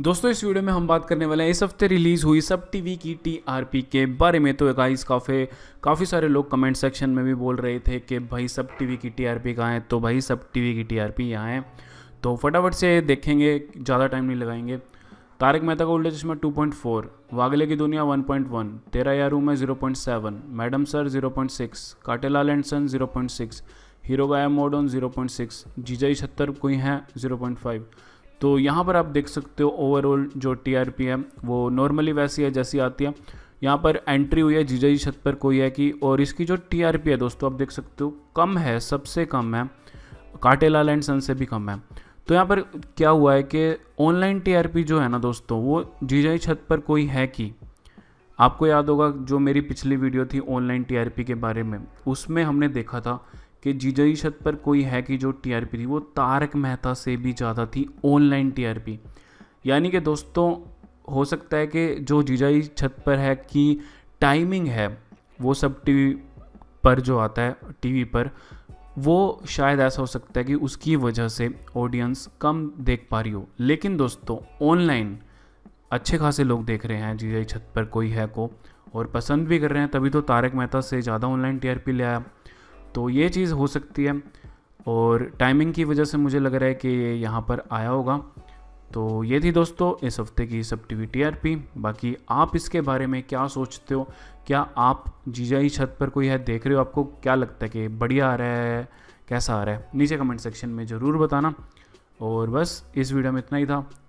दोस्तों इस वीडियो में हम बात करने वाले हैं इस हफ्ते रिलीज़ हुई सब टीवी की टीआरपी के बारे में तो गाइस काफ़ी काफ़ी सारे लोग कमेंट सेक्शन में भी बोल रहे थे कि भाई सब टीवी की टीआरपी कहाँ है तो भाई सब टीवी की टीआरपी यहाँ है तो फटाफट से देखेंगे ज़्यादा टाइम नहीं लगाएंगे तारक मेहता का उल्टा चश्मा 2.4 वागले की दुनिया वन तेरा यारू में seven madam sir zero point six काटेलाल एंड सन सिक्स हीरो गाया मोडोन सिक्स जीजा छत्तर कोई हैं फाइव तो यहाँ पर आप देख सकते हो ओवरऑल जो टी है वो नॉर्मली वैसी है जैसी आती है यहाँ पर एंट्री हुई है जीजा जी छत पर कोई है कि और इसकी जो टी है दोस्तों आप देख सकते हो कम है सबसे कम है काटेलाल एंड सन से भी कम है तो यहाँ पर क्या हुआ है कि ऑनलाइन पी जो है ना दोस्तों वो जीजा जी छत पर कोई है कि आपको याद होगा जो मेरी पिछली वीडियो थी ऑनलाइन पी के बारे में उसमें हमने देखा था कि जीजाई छत पर कोई है कि जो टीआरपी थी वो तारक मेहता से भी ज़्यादा थी ऑनलाइन टीआरपी यानी कि दोस्तों हो सकता है कि जो जीजाई छत पर है कि टाइमिंग है वो सब टीवी पर जो आता है टीवी पर वो शायद ऐसा हो सकता है कि उसकी वजह से ऑडियंस कम देख पा रही हो लेकिन दोस्तों ऑनलाइन अच्छे खासे लोग देख रहे हैं जीजाई छत पर कोई है को और पसंद भी कर रहे हैं तभी तो तारक मेहता से ज़्यादा ऑनलाइन टीआरपी ले आया तो ये चीज़ हो सकती है और टाइमिंग की वजह से मुझे लग रहा है कि ये यहाँ पर आया होगा तो ये थी दोस्तों इस हफ्ते की SAB T V T R P बाकी आप इसके बारे में क्या सोचते हो क्या आप जीजाई छत पर कोई है देख रहे हो आपको क्या लगता है कि बढ़िया आ रहा है कैसा आ रहा है नीचे कमेंट सेक्शन में ज़रूर बताना और बस इस वीडियो में इतना ही था